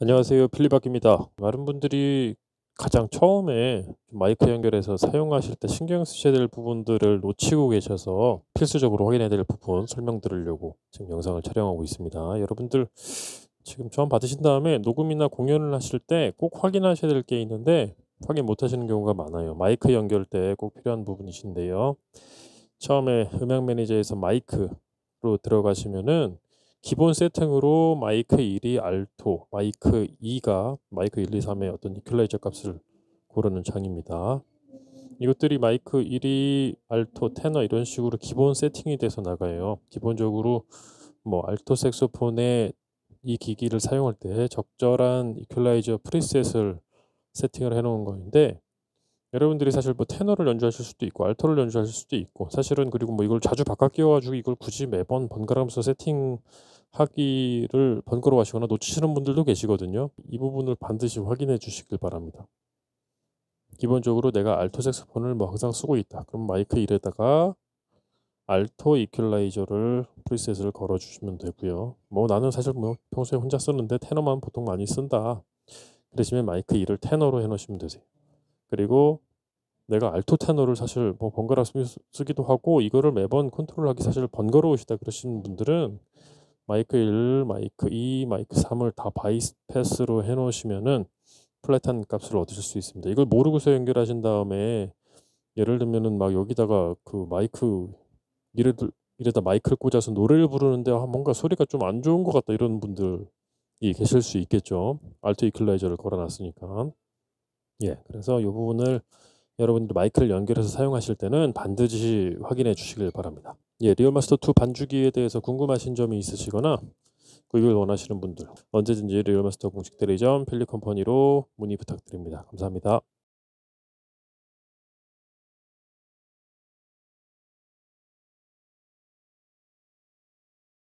안녕하세요 필리박입니다 많은 분들이 가장 처음에 마이크 연결해서 사용하실 때 신경 쓰셔야 될 부분들을 놓치고 계셔서 필수적으로 확인해야 될 부분 설명드리려고 지금 영상을 촬영하고 있습니다 여러분들 지금 처음 받으신 다음에 녹음이나 공연을 하실 때 꼭 확인하셔야 될 게 있는데 확인 못 하시는 경우가 많아요 마이크 연결 때 꼭 필요한 부분이신데요 처음에 음향 매니저에서 마이크로 들어가시면은 기본 세팅으로 마이크 1이 알토, 마이크 2가 마이크 1, 2, 3의 어떤 이퀄라이저 값을 고르는 창입니다. 이것들이 마이크 1이 알토, 테너 이런 식으로 기본 세팅이 돼서 나가요. 기본적으로 뭐 알토 색소폰의 이 기기를 사용할 때 적절한 이퀄라이저 프리셋을 세팅을 해 놓은 건데 여러분들이 사실 뭐 테너를 연주하실 수도 있고 알토를 연주하실 수도 있고 사실은 그리고 뭐 이걸 자주 바꿔 끼워가지고 이걸 굳이 매번 번갈아가면서 세팅하기를 번거로워하시거나 놓치시는 분들도 계시거든요. 이 부분을 반드시 확인해 주시길 바랍니다. 기본적으로 내가 알토 색소폰을 뭐 항상 쓰고 있다. 그럼 마이크 1에다가 알토 이퀄라이저를 프리셋을 걸어주시면 되고요. 뭐 나는 사실 뭐 평소에 혼자 쓰는데 테너만 보통 많이 쓴다. 그러시면 마이크 1을 테너로 해놓으시면 되세요. 그리고 내가 알토 테너를 사실 뭐 번갈아 쓰, 기도 하고 이거를 매번 컨트롤하기 사실 번거로우시다 그러시는 분들은 마이크 1, 마이크 2, 마이크 3을 다 바이패스로 해놓으시면은 플랫한 값을 얻으실 수 있습니다. 이걸 모르고서 연결하신 다음에 예를 들면은 막 여기다가 그 마이크 이래, 이래다 마이크를 꽂아서 노래를 부르는데 아, 뭔가 소리가 좀 안 좋은 것 같다 이런 분들이 계실 수 있겠죠. 알토 이클라이저를 걸어놨으니까. 예, 그래서 이 부분을 여러분들 마이크를 연결해서 사용하실 때는 반드시 확인해 주시길 바랍니다. 예, 리얼마스터2 반주기에 대해서 궁금하신 점이 있으시거나 구입을 원하시는 분들 언제든지 리얼마스터 공식 대리점 펠리컴퍼니로 문의 부탁드립니다. 감사합니다.